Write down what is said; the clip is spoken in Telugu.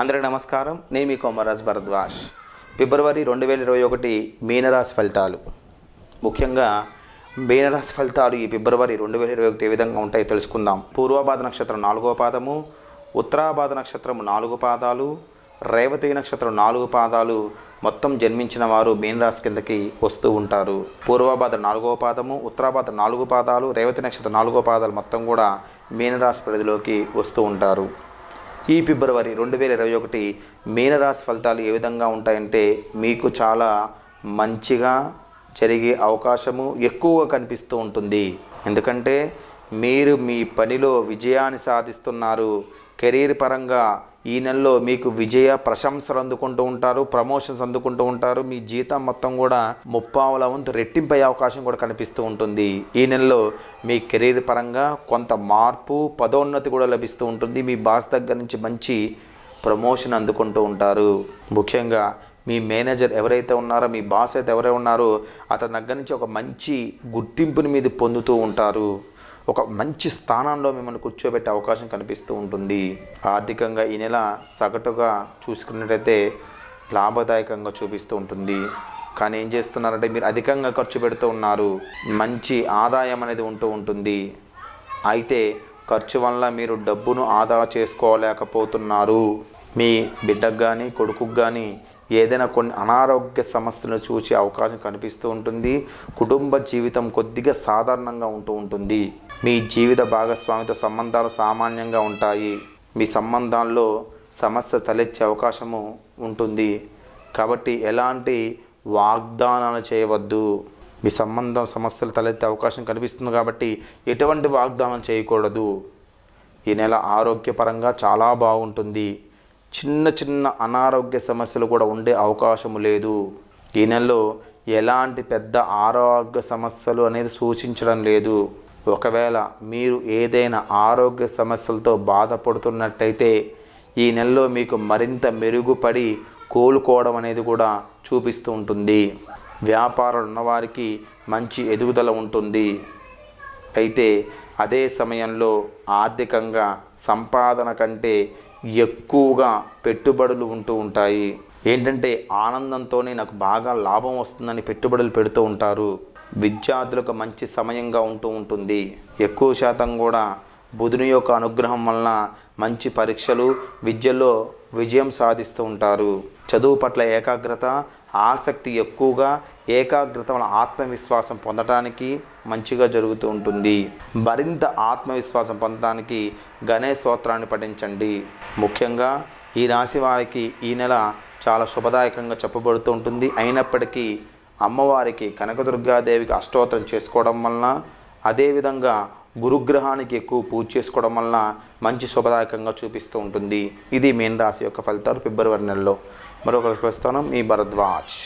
అందరికీ నమస్కారం నేను మీ కోమరాజ్ భరద్వాజ్ ఫిబ్రవరి రెండు వేల ఇరవై ఒకటి మీనరాశి ఫలితాలు ముఖ్యంగా మీనరాశి ఫలితాలు ఈ ఫిబ్రవరి రెండు వేల ఇరవై ఒకటి ఏ విధంగా ఉంటాయో తెలుసుకుందాం పూర్వాబాధ నక్షత్రం నాలుగో పాదము ఉత్తరాబాధ నక్షత్రం నాలుగు పాదాలు రేవతి నక్షత్రం నాలుగు పాదాలు మొత్తం జన్మించిన వారు మీనరాశి కిందకి వస్తూ ఉంటారు పూర్వభాద్ర నాలుగో పాదము ఉత్తరాబాద నాలుగు పాదాలు రేవతి నక్షత్ర నాలుగో పాదాలు మొత్తం కూడా మీనరాశి పరిధిలోకి వస్తూ ఉంటారు ఈ ఫిబ్రవరి రెండు వేల ఇరవై ఒకటి మీనరాశి ఫలితాలు ఏ విధంగా ఉంటాయంటే మీకు చాలా మంచిగా జరిగే అవకాశము ఎక్కువగా కనిపిస్తూ ఉంటుంది ఎందుకంటే మీరు మీ పనిలో విజయాన్ని సాధిస్తున్నారు కెరీర్ పరంగా ఈ నెలలో మీకు విజయ ప్రశంసలు అందుకుంటూ ఉంటారు ప్రమోషన్స్ అందుకుంటూ ఉంటారు మీ జీతం మొత్తం కూడా ముప్పావుల వంతు రెట్టింపయ్యే అవకాశం కూడా కనిపిస్తూ ఉంటుంది ఈ నెలలో మీ కెరీర్ పరంగా కొంత మార్పు పదోన్నతి కూడా లభిస్తూ ఉంటుంది మీ బాస్ దగ్గర నుంచి మంచి ప్రమోషన్ అందుకుంటూ ఉంటారు ముఖ్యంగా మీ మేనేజర్ ఎవరైతే ఉన్నారో మీ బాస్ అయితే ఎవరై ఉన్నారో అతని దగ్గర నుంచి ఒక మంచి గుర్తింపుని మీద పొందుతూ ఉంటారు ఒక మంచి స్థానంలో మిమ్మల్ని కూర్చోబెట్టే అవకాశం కనిపిస్తూ ఉంటుంది ఆర్థికంగా ఈ నెల సగటుగా చూసుకున్నట్టయితే లాభదాయకంగా చూపిస్తూ ఉంటుంది కానీ ఏం చేస్తున్నారంటే మీరు అధికంగా ఖర్చు పెడుతూ ఉన్నారు మంచి ఆదాయం అనేది ఉంటూ ఉంటుంది అయితే ఖర్చు వల్ల మీరు డబ్బును ఆదా చేసుకోలేకపోతున్నారు మీ బిడ్డకు కానీ కొడుకు కానీ ఏదైనా కొన్ని అనారోగ్య సమస్యలను చూసే అవకాశం కనిపిస్తూ ఉంటుంది కుటుంబ జీవితం కొద్దిగా సాధారణంగా ఉంటూ ఉంటుంది మీ జీవిత భాగస్వామితో సంబంధాలు సామాన్యంగా ఉంటాయి మీ సంబంధాల్లో సమస్య తలెచ్చే అవకాశము ఉంటుంది కాబట్టి ఎలాంటి వాగ్దానాలు చేయవద్దు మీ సంబంధం సమస్యలు తలెత్తే అవకాశం కనిపిస్తుంది కాబట్టి ఎటువంటి వాగ్దానం చేయకూడదు ఈ నెల ఆరోగ్యపరంగా చాలా బాగుంటుంది చిన్న చిన్న అనారోగ్య సమస్యలు కూడా ఉండే అవకాశము లేదు ఈ నెలలో ఎలాంటి పెద్ద ఆరోగ్య సమస్యలు అనేది సూచించడం లేదు ఒకవేళ మీరు ఏదైనా ఆరోగ్య సమస్యలతో బాధపడుతున్నట్టయితే ఈ నెలలో మీకు మరింత మెరుగుపడి కోలుకోవడం అనేది కూడా చూపిస్తూ ఉంటుంది వ్యాపారాలు ఉన్నవారికి మంచి ఎదుగుదల ఉంటుంది అయితే అదే సమయంలో ఆర్థికంగా సంపాదన కంటే ఎక్కువగా పెట్టుబడులు ఉంటూ ఉంటాయి ఏంటంటే ఆనందంతోనే నాకు బాగా లాభం వస్తుందని పెట్టుబడులు పెడుతూ ఉంటారు విద్యార్థులకు మంచి సమయంగా ఉంటూ ఉంటుంది ఎక్కువ శాతం కూడా బుధుని యొక్క అనుగ్రహం వలన మంచి పరీక్షలు విద్యలో విజయం సాధిస్తూ ఉంటారు చదువు పట్ల ఏకాగ్రత ఆసక్తి ఎక్కువగా ఏకాగ్రత వలన ఆత్మవిశ్వాసం పొందడానికి మంచిగా జరుగుతూ ఉంటుంది మరింత ఆత్మవిశ్వాసం పొందడానికి గణేష్ స్తోత్రాన్ని పఠించండి ముఖ్యంగా ఈ రాశి వారికి ఈ నెల చాలా శుభదాయకంగా చెప్పబడుతూ ఉంటుంది అయినప్పటికీ అమ్మవారికి కనకదుర్గాదేవికి అష్టోత్తరం చేసుకోవడం వలన అదేవిధంగా గురుగ్రహానికి ఎక్కువ పూజ చేసుకోవడం వలన మంచి శుభదాయకంగా చూపిస్తూ ఉంటుంది ఇది మీన రాశి యొక్క ఫలితాలు ఫిబ్రవరి నెలలో మరొక ప్రస్థానం మీ భరద్వాజ్